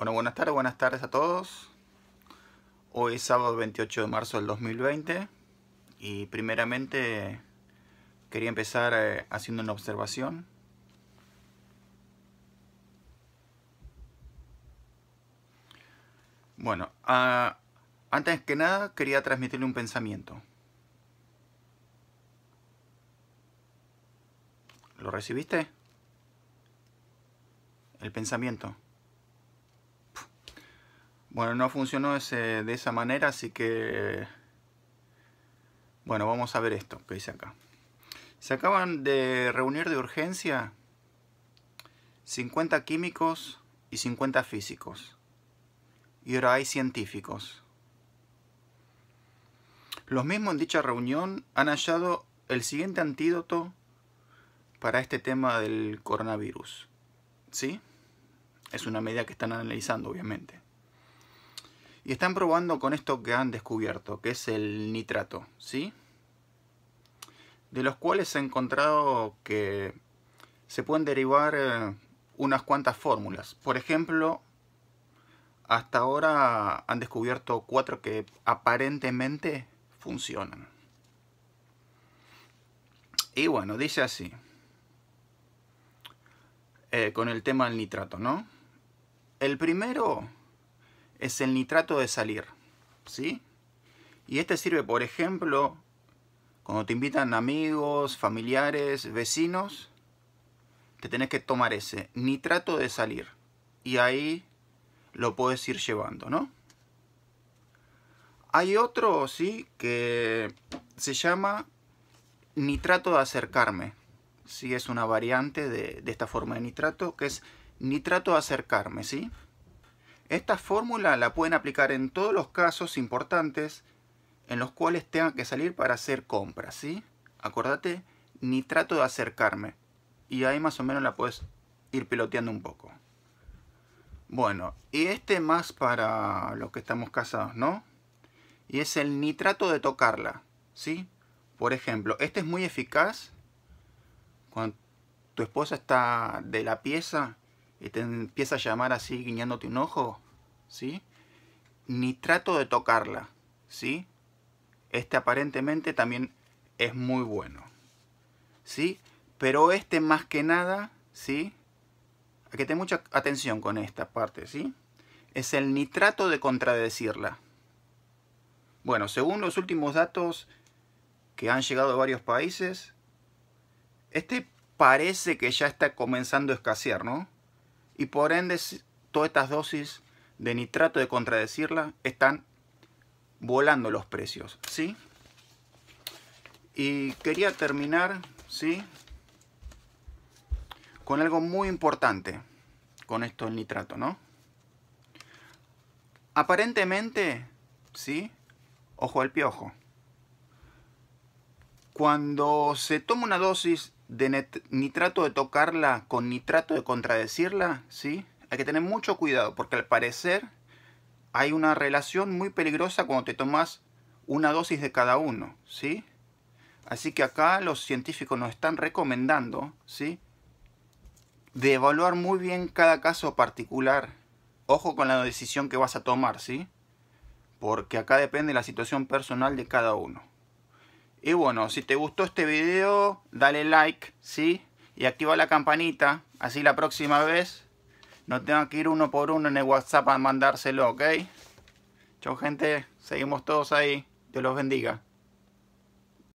Bueno, buenas tardes, buenas tardes a todos. Hoy es sábado 28 de marzo del 2020 y primeramente quería empezar eh, haciendo una observación. Bueno, ah, antes que nada quería transmitirle un pensamiento. ¿Lo recibiste? El pensamiento. Bueno, no funcionó de esa manera, así que... Bueno, vamos a ver esto que dice acá. Se acaban de reunir de urgencia 50 químicos y 50 físicos. Y ahora hay científicos. Los mismos en dicha reunión han hallado el siguiente antídoto para este tema del coronavirus. ¿Sí? Es una medida que están analizando, obviamente. Y están probando con esto que han descubierto, que es el nitrato, ¿sí? De los cuales se ha encontrado que se pueden derivar eh, unas cuantas fórmulas. Por ejemplo, hasta ahora han descubierto cuatro que aparentemente funcionan. Y bueno, dice así. Eh, con el tema del nitrato, ¿no? El primero es el nitrato de salir. ¿Sí? Y este sirve, por ejemplo, cuando te invitan amigos, familiares, vecinos, te tenés que tomar ese nitrato de salir. Y ahí lo puedes ir llevando, ¿no? Hay otro, sí, que se llama nitrato de acercarme. Sí, es una variante de, esta forma de nitrato, que es nitrato de acercarme, ¿sí? sí esta fórmula la pueden aplicar en todos los casos importantes en los cuales tengan que salir para hacer compras, ¿sí? Acordate, ni trato de acercarme. Y ahí más o menos la puedes ir piloteando un poco. Bueno, y este más para los que estamos casados, ¿no? Y es el nitrato de tocarla, ¿sí? Por ejemplo, este es muy eficaz cuando tu esposa está de la pieza y te empieza a llamar así guiñándote un ojo. ¿sí? Ni trato de tocarla, ¿sí? Este aparentemente también es muy bueno, ¿sí? Pero este más que nada, ¿sí? Hay que tener mucha atención con esta parte, ¿sí? Es el nitrato de contradecirla. Bueno, según los últimos datos que han llegado de varios países, este parece que ya está comenzando a escasear, ¿no? Y por ende, todas estas dosis de nitrato de contradecirla, están volando los precios, ¿sí? Y quería terminar, ¿sí? Con algo muy importante, con esto del nitrato, ¿no? Aparentemente, ¿sí? Ojo al piojo. Cuando se toma una dosis de nitrato de tocarla con nitrato de contradecirla, ¿sí? hay que tener mucho cuidado porque al parecer hay una relación muy peligrosa cuando te tomas una dosis de cada uno, ¿sí? Así que acá los científicos nos están recomendando, ¿sí? De evaluar muy bien cada caso particular. Ojo con la decisión que vas a tomar, ¿sí? Porque acá depende la situación personal de cada uno. Y bueno, si te gustó este video, dale like, ¿sí? Y activa la campanita, así la próxima vez no tengan que ir uno por uno en el WhatsApp a mandárselo, ¿ok? Chau gente, seguimos todos ahí. Dios los bendiga.